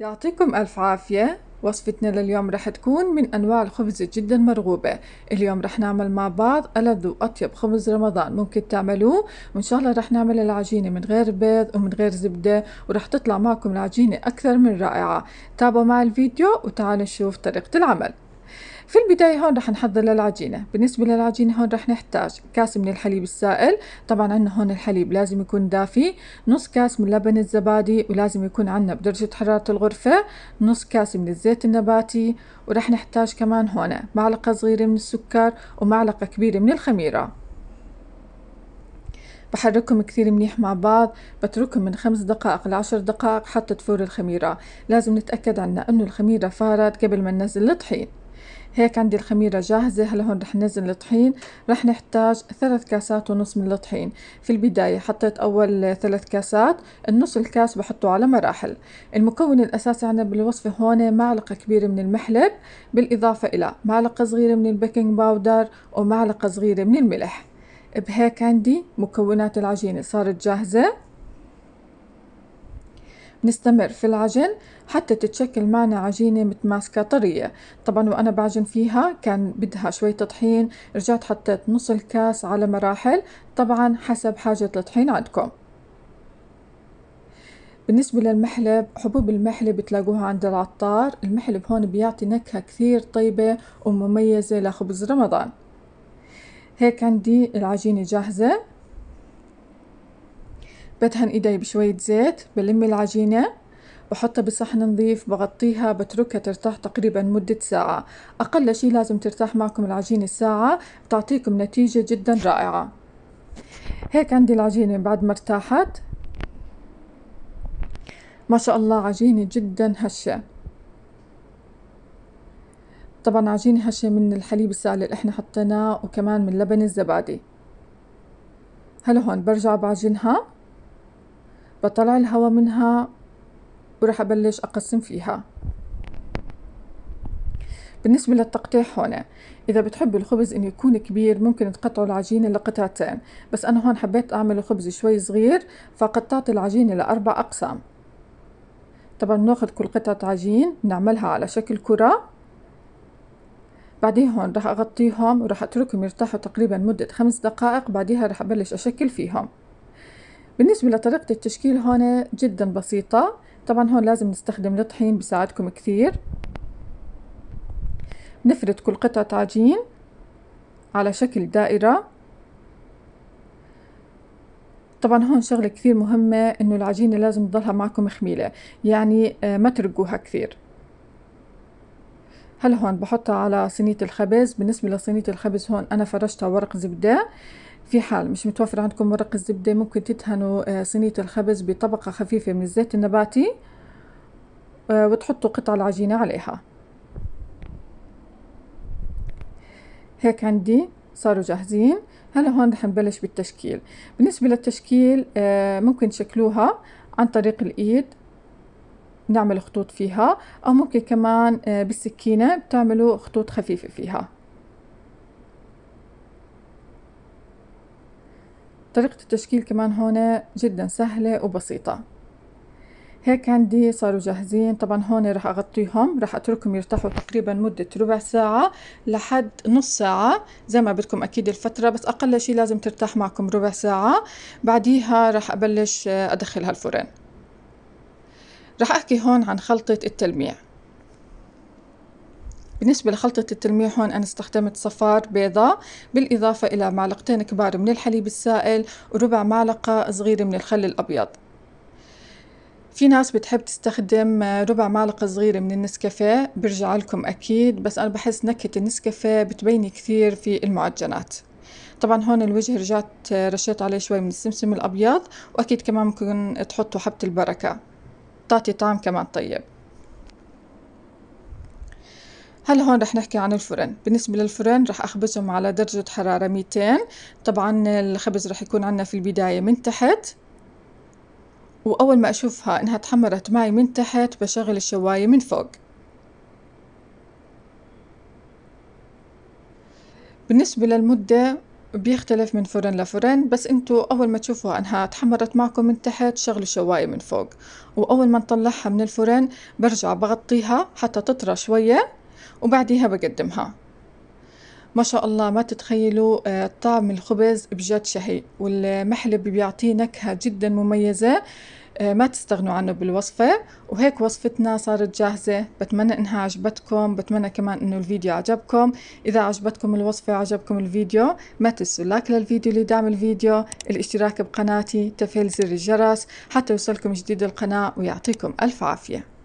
يعطيكم ألف عافية وصفتنا لليوم رح تكون من أنواع الخبز جدا مرغوبة اليوم رح نعمل مع بعض ألذ وأطيب خبز رمضان ممكن تعملوه وإن شاء الله رح نعمل العجينة من غير بيض ومن غير زبدة ورح تطلع معكم العجينة أكثر من رائعة تابعوا مع الفيديو وتعالوا نشوف طريقة العمل في البداية هون رح نحضر للعجينة بالنسبة للعجينة هون رح نحتاج كاس من الحليب السائل طبعا عنا هون الحليب لازم يكون دافي نص كاس من لبن الزبادي ولازم يكون عنا بدرجة حرارة الغرفة نص كاس من الزيت النباتي ورح نحتاج كمان هون معلقة صغيرة من السكر ومعلقة كبيرة من الخميرة بحركهم كثير منيح مع بعض بتركهم من خمس دقائق لعشر دقائق حتى تفور الخميرة لازم نتأكد عنا أنه الخميرة فارت قبل ما ننزل الطحين هيك عندي الخميرة جاهزة هلا هون رح ننزل الطحين رح نحتاج ثلاث كاسات ونص من الطحين في البداية حطيت أول ثلاث كاسات النص الكاس بحطه على مراحل المكون الأساسي عندنا بالوصفة هون معلقة كبيرة من المحلب بالإضافة إلى معلقة صغيرة من البيكنج باودر ومعلقة صغيرة من الملح بهيك عندي مكونات العجينة صارت جاهزة نستمر في العجن حتى تتشكل معنا عجينة متماسكة طرية طبعا وأنا بعجن فيها كان بدها شوية طحين رجعت حطيت نص الكاس على مراحل طبعا حسب حاجة الطحين عندكم بالنسبة للمحلب حبوب المحلب بتلاقوها عند العطار المحلب هون بيعطي نكهة كثير طيبة ومميزة لخبز رمضان هيك عندي العجينة جاهزة بدهن إيدي بشوية زيت بلم العجينة بحطها بصحن نظيف بغطيها بتركها ترتاح تقريبا مدة ساعة أقل شي لازم ترتاح معكم العجينة ساعة بتعطيكم نتيجة جدا رائعة هيك عندي العجينة بعد ما ارتاحت ما شاء الله عجينة جدا هشة طبعا عجينة هشة من الحليب السائل اللي احنا حطيناه وكمان من لبن الزبادي هلا هون برجع بعجنها بطلع الهوا منها وراح أبلش أقسم فيها بالنسبة للتقطيع هون إذا بتحب الخبز إنه يكون كبير ممكن تقطعوا العجينة لقطعتين بس أنا هون حبيت أعمل الخبز شوي صغير فقطعت العجينة لأربع أقسام طبعا بناخد كل قطعة عجين بنعملها على شكل كرة بعدين هون راح أغطيهم وراح أتركهم يرتاحوا تقريبا مدة خمس دقائق بعدها راح أبلش أشكل فيهم بالنسبة لطريقة التشكيل هون جدا بسيطة طبعا هون لازم نستخدم الطحين بساعدكم كثير نفرد كل قطعة عجين على شكل دائرة طبعا هون شغلة كثير مهمة انه العجينة لازم تضلها معكم خميلة يعني آه، ما ترقوها كثير هلا هون بحطها على صينية الخبز بالنسبة لصينية الخبز هون انا فرشتها ورق زبدة في حال مش متوفر عندكم ورق الزبدة ممكن تدهنوا آه، صينية الخبز بطبقة خفيفة من الزيت النباتي آه، وتحطوا قطع العجينة عليها هيك عندي صاروا جاهزين هلا هون رح نبلش بالتشكيل بالنسبة للتشكيل آه، ممكن تشكلوها عن طريق الإيد نعمل خطوط فيها أو ممكن كمان بالسكينة بتعملوا خطوط خفيفة فيها طريقة التشكيل كمان هون جدا سهلة وبسيطة هيك عندي صاروا جاهزين طبعا هون راح اغطيهم راح اتركهم يرتاحوا تقريبا مدة ربع ساعة لحد نص ساعة زي ما بدكم اكيد الفترة بس اقل شي لازم ترتاح معكم ربع ساعة بعديها راح ابلش آه، ادخلها الفرن راح احكي هون عن خلطة التلميع بالنسبة لخلطة التلميع هون أنا استخدمت صفار بيضاء بالإضافة إلى معلقتين كبار من الحليب السائل وربع معلقة صغيرة من الخل الأبيض في ناس بتحب تستخدم ربع معلقة صغيرة من النسكافيه برجع لكم أكيد بس أنا بحس نكهة النسكافيه بتبين كثير في المعجنات طبعا هون الوجه رجعت رشيت عليه شوي من السمسم الأبيض وأكيد كمان ممكن تحطوا حبة البركة تعطي طعم كمان طيب هلا هون رح نحكي عن الفرن بالنسبة للفرن رح أخبزهم على درجة حرارة 200 طبعا الخبز رح يكون عنا في البداية من تحت وأول ما أشوفها إنها تحمرت معي من تحت بشغل الشواية من فوق بالنسبة للمدة بيختلف من فرن لفرن بس انتو اول ما تشوفوها انها تحمرت معكم من تحت شغل الشواية من فوق واول ما نطلعها من الفرن برجع بغطيها حتى تطرى شوية وبعديها بقدمها ما شاء الله ما تتخيلوا آه، طعم الخبز بجد شهي والمحلب بيعطيه نكهة جدا مميزة آه، ما تستغنوا عنه بالوصفة وهيك وصفتنا صارت جاهزة بتمنى انها عجبتكم بتمنى كمان انه الفيديو عجبكم اذا عجبتكم الوصفة وعجبكم الفيديو ما تنسوا لايك للفيديو لدعم الفيديو الاشتراك بقناتي تفعيل زر الجرس حتى يوصلكم جديد القناة ويعطيكم الف عافية